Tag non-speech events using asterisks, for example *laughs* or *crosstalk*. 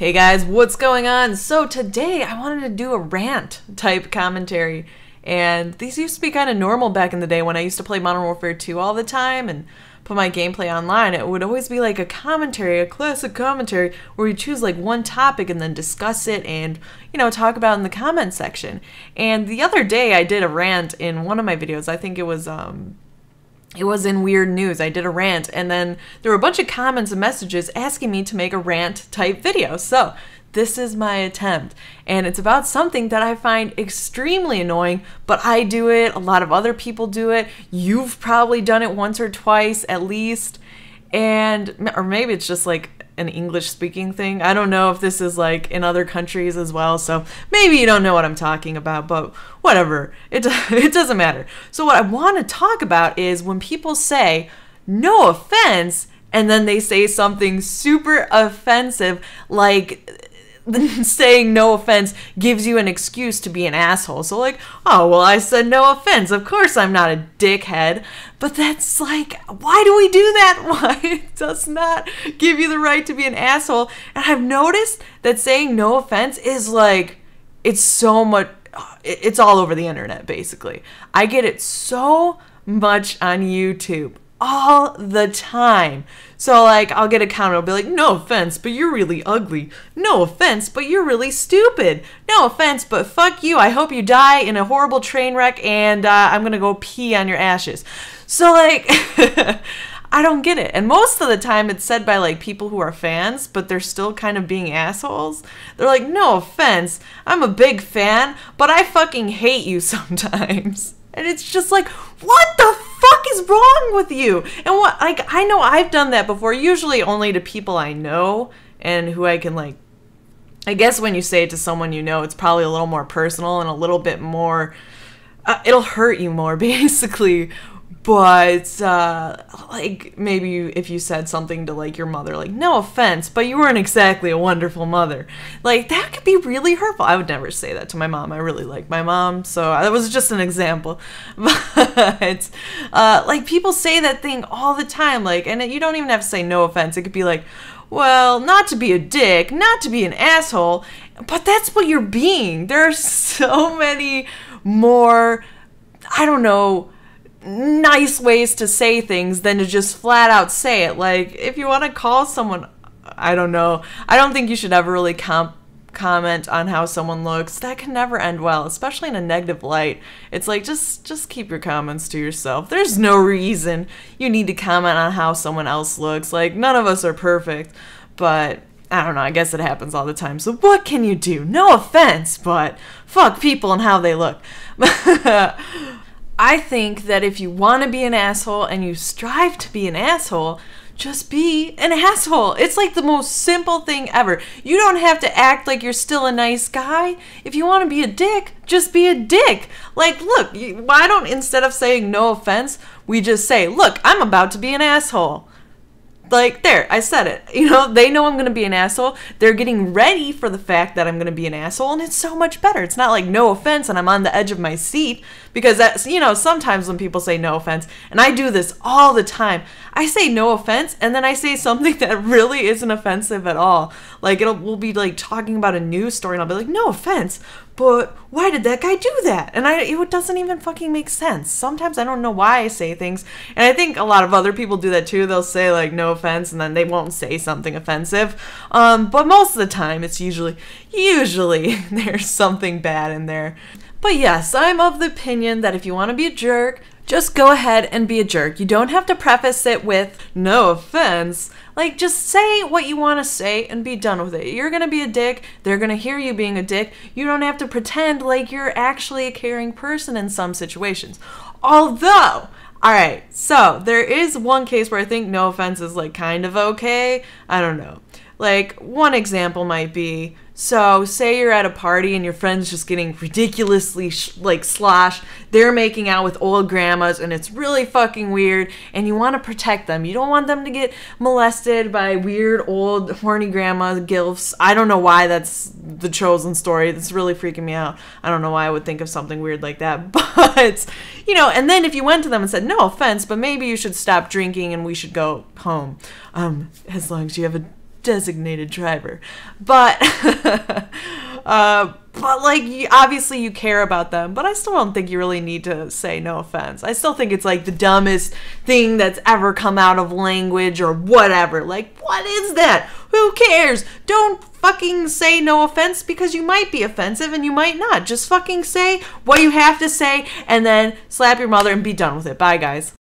Hey guys, what's going on? So today I wanted to do a rant type commentary. And these used to be kind of normal back in the day when I used to play Modern Warfare 2 all the time and put my gameplay online. It would always be like a commentary, a classic commentary, where you choose like one topic and then discuss it and, you know, talk about in the comment section. And the other day I did a rant in one of my videos. I think it was um, it was in weird news. I did a rant, and then there were a bunch of comments and messages asking me to make a rant type video. So, this is my attempt. And it's about something that I find extremely annoying, but I do it. A lot of other people do it. You've probably done it once or twice at least. And, or maybe it's just like an English speaking thing. I don't know if this is like in other countries as well, so maybe you don't know what I'm talking about, but whatever. It, *laughs* it doesn't matter. So, what I want to talk about is when people say, no offense, and then they say something super offensive, like *laughs* saying no offense gives you an excuse to be an asshole. So, like, oh, well, I said no offense. Of course I'm not a dickhead. But that's like, why do we do that? *laughs* Why it does not give you the right to be an asshole? And I've noticed that saying no offense is like, it's so much, it's all over the internet, basically. I get it so much on YouTube all the time. So like I'll get a comment. I'll be like, no offense, but you're really ugly. No offense, but you're really stupid. No offense, but fuck you. I hope you die in a horrible train wreck and uh, I'm gonna go pee on your ashes. So like *laughs* I don't get it. And most of the time it's said by like people who are fans, but they're still kind of being assholes. They're like, no offense, I'm a big fan, but I fucking hate you *laughs* sometimes. And it's just like, what the is wrong with you? And what, like, I know I've done that before, usually only to people I know and who I can, like, I guess when you say it to someone you know, it's probably a little more personal and a little bit more, uh, it'll hurt you more, *laughs* basically, but uh, like maybe you, if you said something to like your mother like no offense but you weren't exactly a wonderful mother like that could be really hurtful i would never say that to my mom i really like my mom so that was just an example *laughs* but uh, like people say that thing all the time like and you don't even have to say no offense it could be like well, not to be a dick, not to be an asshole, but that's what you're being. There are so many more, I don't know, nice ways to say things than to just flat out say it. Like, if you want to call someone, I don't know, I don't think you should ever really comp comment on how someone looks that can never end well especially in a negative light it's like just just keep your comments to yourself there's no reason you need to comment on how someone else looks like none of us are perfect but i don't know i guess it happens all the time so what can you do no offense but fuck people and how they look *laughs* I think that if you want to be an asshole and you strive to be an asshole, just be an asshole. It's like the most simple thing ever. You don't have to act like you're still a nice guy. If you want to be a dick, just be a dick. Like, look, why don't instead of saying no offense, we just say, look, I'm about to be an asshole. Like, there, I said it. You know, they know I'm going to be an asshole. They're getting ready for the fact that I'm going to be an asshole, and it's so much better. It's not like no offense and I'm on the edge of my seat because that's, you know, sometimes when people say no offense, and I do this all the time, I say no offense and then I say something *laughs* that really isn't offensive at all. Like, it'll, we'll be like talking about a news story, and I'll be like, no offense, but why did that guy do that? And I it doesn't even fucking make sense. Sometimes I don't know why I say things. And I think a lot of other people do that too. They'll say like no offense and then they won't say something offensive. Um, but most of the time it's usually usually *laughs* there's something bad in there. But yes, I'm of the opinion that if you want to be a jerk, just go ahead and be a jerk. You don't have to preface it with no offense. Like, just say what you want to say and be done with it. You're going to be a dick. They're going to hear you being a dick. You don't have to pretend like you're actually a caring person in some situations. Although, all right, so there is one case where I think no offense is like kind of okay. I don't know. Like, one example might be so, say you're at a party and your friend's just getting ridiculously like slosh. They're making out with old grandmas and it's really fucking weird and you want to protect them. You don't want them to get molested by weird old horny grandma gilfs. I don't know why that's the chosen story. It's really freaking me out. I don't know why I would think of something weird like that. *laughs* But, you know, and then if you went to them and said, "No offense, but maybe you should stop drinking and we should go home." Um, as long as you have a designated driver. But, *laughs* uh, but like, obviously you care about them, but I still don't think you really need to say no offense. I still think it's like the dumbest thing that's ever come out of language or whatever. Like, what is that? Who cares? Don't fucking say no offense because you might be offensive and you might not. Just fucking say what you have to say and then slap your mother and be done with it. Bye, guys.